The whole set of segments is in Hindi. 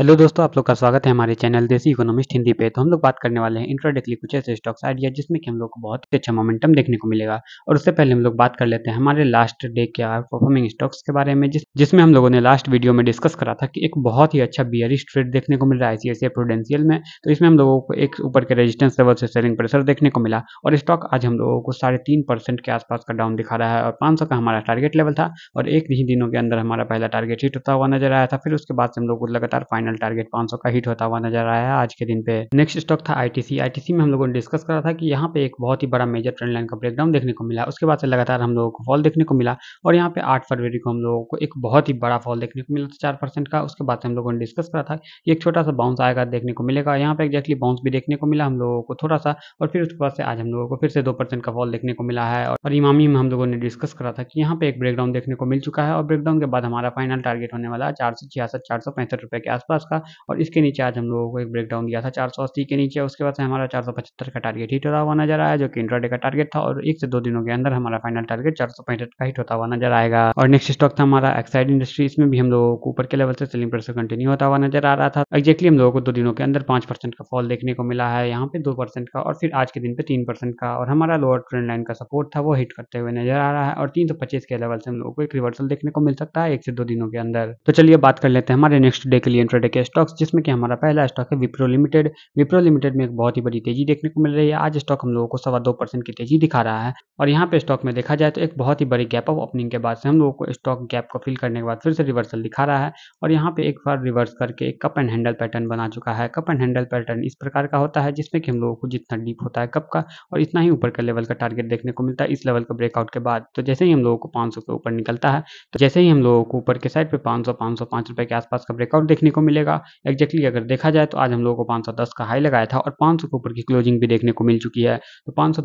हेलो दोस्तों आप लोग का स्वागत है हमारे चैनल देसी इकोनॉमिस्ट हिंदी पे तो हम लोग बात करने वाले हैं इंट्राडेकली कुछ ऐसे स्टॉक्स आइडिया जिसमें कि हम लोग को बहुत ही अच्छा मोमेंटम देखने को मिलेगा और उससे पहले हम लोग बात कर लेते हैं हमारे लास्ट डे के आर परफॉर्मिंग स्टॉक्स के बारे में जिस जिसमें हम लोगों ने लास्ट वीडियो में डिस्कस करा था कि एक बहुत ही अच्छा बियरिश ट्रेड देखने को मिल रहा है सी प्रोडेंशियल में तो इसमें हम लोगों को एक ऊपर के रजिस्टेंस लेवल से सेलिंग प्रेशर देखने को मिला और स्टॉक आज हम लोगों को साढ़े तीन परसेंट के आसपास का डाउन दिखा रहा है और पाँच का हमारा टारगेट लेवल था और एक ही दिनों के अंदर हमारा पहला टारगेट हिट होता हुआ नजर आया था फिर उसके बाद से हम लोग को लगातार फाइन फाइनल टारगेट 500 का हिट होता हुआ नजर आया आज के दिन पे नेक्स्ट स्टॉक था आईटीसी आईटीसी में हम लोगों ने डिस्कस करा था कि यहाँ पे एक बहुत ही बड़ा मेजर ट्रेंड लाइन का ब्रेकडाउन देखने को मिला उसके बाद से लगातार हम लोगों को फॉल देखने को मिला और यहाँ पे आठ फरवरी को हम लोगों को एक बहुत ही बड़ा फॉल देखने को मिला था चार परसेंट का उसके बाद हम लोगों ने डिस्कस करा था कि एक छोटा सा बाउंस आएगा देखने को मिलेगा यहाँ पे एक्जैक्टली बाउंस भी देखने को मिला हम लोगों को थोड़ा सा और फिर उसके बाद से आज हम लोगों को फिर से दो परसेंट का फॉल देखने को मिला है और इमामी में हम लोगों ने डिस्कस करा था कि यहाँ पे एक ब्रेकडाउन देखने को मिल चुका है और ब्रेकडाउन के बाद हमारा फाइनल टारगेट होने वाला चार सौ छियासठ चार सौ पैंसठ रुपए के आसपास आसपास का और इसके नीचे आज हम लोगों को एक ब्रेकडाउन दिया था चार के नीचे उसके बाद से हमारा चार का टारगेट हिट होता हुआ नजर आया जो कि इंट्राडे का टारगेट था और एक से दो दिनों के अंदर हमारा फाइनल टारगेट चार का हिट होता हुआ नजर आएगा और नेक्स्ट स्टॉक था हमारा एक्साइड इंडस्ट्री इसमें भी हम लोगों को ऊपर के लेवल से सेलिंग प्रेशर कंटिन्यू होता हुआ नजर आ रहा था एक्जेक्टली हम लोगों को दो दिनों के अंदर पांच परसेंट का फॉल देखने को मिला है यहाँ पे दो परसेंट का और फिर आज के दिन पे तीन परसेंट का और हमारा लोअर ट्रेंड लाइन का सपोर्ट था वो हिट करते हुए नजर आ रहा है और तीन सौ पच्चीस के लेवल से हम लोगों को एक रिवर्सल देखने को मिल सकता है एक से दो दिनों के अंदर तो चलिए बात कर लेते हैं हमारे नेक्स्ट डे के लिए इंटर बड़े के स्टॉक्स जिसमें कि हमारा पहला स्टॉक है विप्रो लिमिटेड विप्रो लिमिटेड में एक बहुत ही बड़ी तेजी देखने को मिल रही है आज स्टॉक हम लोगों को सवा दो परसेंट की तेजी दिखा रहा है और यहाँ पे स्टॉक में देखा जाए तो एक बहुत ही बड़ी गैप ऑफ ओपनिंग के बाद से हम लोगों को स्टॉक गैप को फिल करने के बाद फिर से रिवर्सल दिखा रहा है और यहाँ पे एक बार रिवर्स करके एक कप एंड हैंडल पैटर्न बना चुका है कप एंड हैंडल पैटर्न इस प्रकार का होता है जिसमें कि हम लोगों को जितना डीप होता है कप का और इतना ही ऊपर का लेवल का टारगेट देखने को मिलता है इस लेवल का ब्रेकआउट के बाद तो जैसे ही हम लोगों को पाँच के ऊपर निकलता है तो जैसे ही हम लोगों को ऊपर के साइड पर पाँच सौ पाँच के आसपास का ब्रेकआउट देखने को मिले मिलेगा एक्जैक्टली अगर देखा जाए तो आज हम लोगों को पाँच का हाई लगाया था और पाँच के ऊपर की क्लोजिंग भी देखने को मिल चुकी है तो पाँच सौ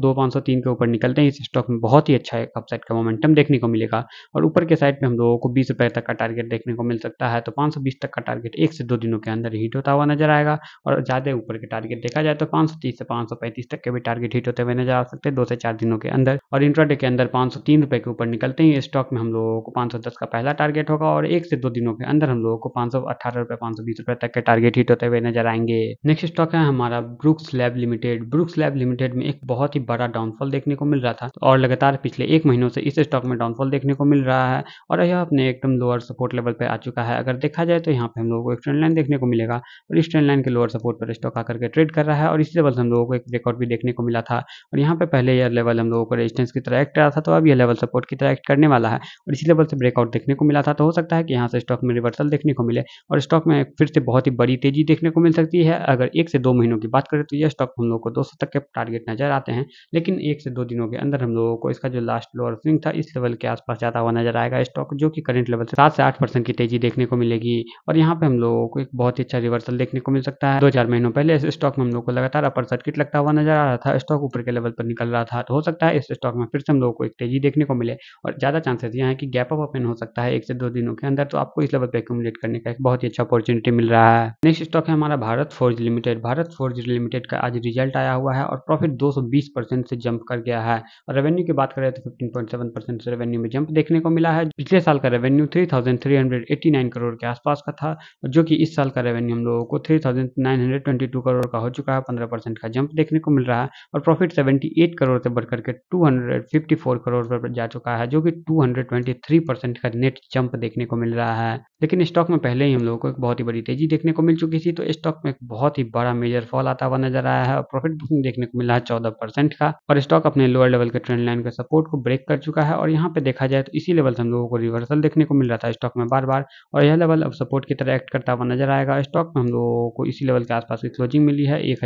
के ऊपर निकलते हैं इस स्टॉक में बहुत ही अच्छा एक अपसाइड का मोमेंटम देखने को मिलेगा और ऊपर के साइड पर हम लोगों को बीस रुपये तक का टारगेट देखने को मिल सकता है तो पाँच तक का टारगेट एक से दो दिनों के अंदर हीट होता हुआ नजर आएगा और ज़्यादा ऊपर के टारगेट देखा जाए तो पाँच से पाँच तक के भी टारगेट हिट होते हुए नजर आ सकते हैं दो से चार दिनों के अंदर और इंट्राडे के अंदर पांच सौ के ऊपर निकलते हैं स्टॉक में हम लोगों को 510 का पहला टारगेट होगा और एक से दो दिनों के अंदर हम लोगों को पांच सौ अठारह रुपये पाँच सौ बीस रुपए तक के टारगेट हिट होते हुए नजर आएंगे नेक्स्ट स्टॉक है हमारा Brooks Lab Limited Brooks Lab Limited में एक बहुत ही बड़ा डाउनफॉल देखने को मिल रहा था और लगातार पिछले एक महीनों से इस स्टॉक में डाउनफॉल देखने को मिल रहा है और यह अपने एकदम लोअर सपोर्ट लेवल पर आ चुका है अगर देखा जाए तो यहाँ पे हम लोगों को एक ट्रेंड लाइन देखने को मिलेगा और इस ट्रेंड लाइन के लोअर सपोर्ट पर स्टॉक आकर के ट्रेड कर रहा है और इस लेवल से हम लोगों को एक ब्रेकआउट भी देखने को मिला था और यहाँ पे पहले यह लेवल हम लोगों को रेजिस्टेंस की तरह एक्ट रहा था तो अब यह लेवल सपोर्ट की तरह एक्ट करने वाला है और इसी लेवल से ब्रेकआउट देखने को मिला था तो हो सकता है कि यहाँ से स्टॉक में रिवर्सल देखने को मिले और स्टॉक में में फिर से बहुत ही बड़ी तेजी देखने को मिल सकती है अगर एक से दो महीनों की बात करें तो यह स्टॉक हम लोग को दो तक के टारगेट नजर आते हैं लेकिन एक से दो दिनों के अंदर हम लोगों को इसका जो लास्ट लोअर स्विंग था इस लेवल के आसपास जाता हुआ नजर आएगा स्टॉक जो कि करंट लेवल से सात से आठ परसेंट की तेजी देखने को मिलेगी और यहाँ पे हम लोगों को एक बहुत ही अच्छा रिवर्सल देखने को मिल सकता है दो चार महीनों पहले इस स्टॉक में हम लोग को लगातार अपर सर्किट लगता हुआ नजर आ रहा था स्टॉक ऊपर के लेवल पर निकल रहा था तो हो सकता है इस स्टॉक में फिर से हम लोगों को एक तेजी देखने को मिले और ज्यादा चांसेस यहाँ है कि गैप अप ओपन हो सकता है एक से दो दिनों के अंदर तो आपको इस लेवल पर एक्यूमुलेट करने का एक बहुत ही अच्छा अपॉर्चुनिटी अपॉर्चुनिटी मिल रहा है नेक्स्ट स्टॉक है हमारा Bharat Forge Limited Bharat Forge Limited का आज रिजल्ट आया हुआ है और प्रॉफिट 220 परसेंट से जंप कर गया है और रेवेन्यू की बात करें तो 15.7 परसेंट से रेवेन्यू में जंप देखने को मिला है पिछले साल का रेवेन्यू 3,389 करोड़ के आसपास का था जो कि इस साल का रेवेन्यू हम लोगों को 3,922 करोड़ का हो चुका है 15 परसेंट का जंप देखने को मिल रहा है और प्रॉफिट 78 करोड़ से बढ़कर के 254 करोड़ पर जा चुका है जो कि थ्री परसेंट का नेट जंप देखने को मिल रहा है लेकिन स्टॉक में पहले ही हम लोगों को एक बहुत ही बड़ी तेजी देखने को मिल चुकी थी तो स्टॉक में बहुत ही बड़ा मेजर फॉल आता हुआ नजर आया है और प्रॉफिट बुकिंग देखने को मिला है चौदह परसेंट का और स्टॉक अपने लोअर लेवल के ट्रेंड लाइन के सपोर्ट को ब्रेक कर चुका है और यहाँ पे देखा जाए तो इसी लेवल से हम लोगों को रिवर्सल देखने को मिल रहा था स्टॉक में बार बार और यह लेवल अब सपोर्ट की तरह एक्ट करता हुआ नजर आएगा स्टॉक में हम लोगों को इसी लेवल के आसपास की क्लोजिंग मिली है एक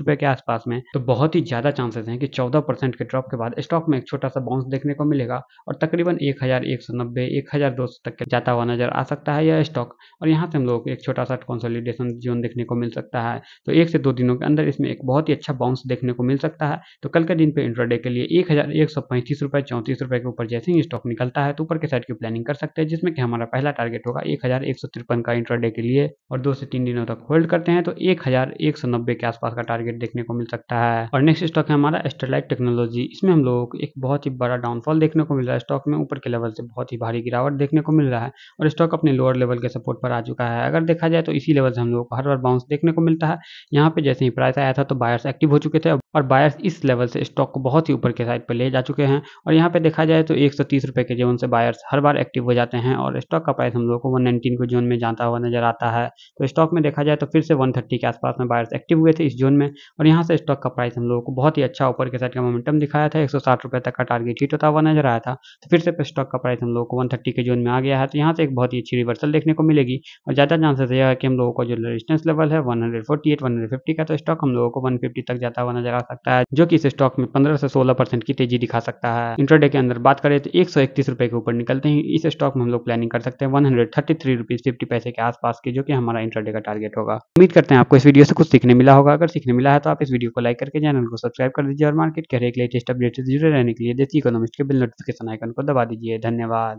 रुपए के आसपास में तो बहुत ही ज्यादा चांसेस हैं कि चौदह परसेंट के ड्रॉप के बाद स्टॉक में एक छोटा सा बाउंस देखने को मिलेगा और तकरीबन एक हजार एक सौ तक जाता हुआ नजर आ सकता है यह स्टॉक और यहाँ से हम लोग एक छोटा सा कंसोलिडेशन जोन देखने को मिल सकता है तो एक से दो दिनों के अंदर इसमें एक बहुत ही अच्छा बाउंस देखने को मिल सकता है तो कल के दिन पे इंट्राडे के लिए एक हज़ार एक सौ पैंतीस रुपए चौंतीस रुपये के ऊपर जैसे ही स्टॉक निकलता है तो ऊपर के साइड की प्लानिंग कर सकते हैं जिसमें कि हमारा पहला टारगेट होगा एक हज़ार एक सौ तिरपन का इंट्राडे के लिए और दो से तीन दिनों तक होल्ड करते हैं तो एक हज़ार एक सौ नब्बे के आसपास का टारगेट देखने को मिल सकता है और नेक्स्ट स्टॉक है हमारा स्टेलाइट टेक्नोलॉजी इसमें हम लोग एक बहुत ही बड़ा डाउनफॉल देखने को मिल रहा है स्टॉक में ऊपर के लेवल से बहुत ही भारी गिरावट देखने को मिल रहा है और स्टॉक अपने लोअर लेवल के सपोर्ट पर आ चुका है अगर देखा जाए तो इसी लेवल से हम लोगों को हर बार बाउंस देखने को मिलता है यहाँ पे जैसे ही प्राइस आया था तो बायर्स एक्टिव हो चुके थे और बायर्स इस लेवल से स्टॉक को बहुत ही ऊपर के साइड पर ले जा चुके हैं और यहाँ पे देखा जाए तो एक रुपए के जोन से बायर्स हर बार एक्टिव हो जाते हैं और स्टॉक का प्राइस हम लोग को वन के जोन में जाता हुआ नजर आता है तो स्टॉक में देखा जाए तो फिर से वन के आसपास में बायर्स एक्टिव हुए थे इस जोन में और यहाँ से स्टॉक का प्राइस हम लोगों को बहुत ही अच्छा ऊपर के साइड का मोमेंटम दिखाया था एक रुपए तक का टारगेट हिट होता हुआ नजर आया था तो फिर से स्टॉक का प्राइस हम लोग को वन के जोन में आ गया है तो यहाँ से एक बहुत ही अच्छी रिवर्सल देखने को मिलेगी और ज़्यादा इसका आंसर तो यह है कि हम लोगों का जो रेजिस्टेंस लेवल है 148 150 का तो स्टॉक हम लोगों को 150 तक जाता हुआ नजर आ सकता है जो कि इस स्टॉक में 15 से 16 परसेंट की तेजी दिखा सकता है इंटरडे के अंदर बात करें तो एक रुपए के ऊपर निकलते हैं इस स्टॉक में हम लोग प्लानिंग कर सकते हैं वन हंड्रेड पैसे के आसपास के जो कि हमारा इंटरडे का टारगेट होगा उम्मीद करते हैं आपको इस वीडियो से कुछ सीखने मिला होगा अगर सीखने मिला है तो आप इस वीडियो को लाइक करके चैनल को सब्सक्राइब कर दीजिए और मार्केट के लेटेस्ट अपडेट से जुड़े रहने के लिए देसी इकोनॉमिक के बिल नोटिफिकेशन आइकन को दबा दीजिए धन्यवाद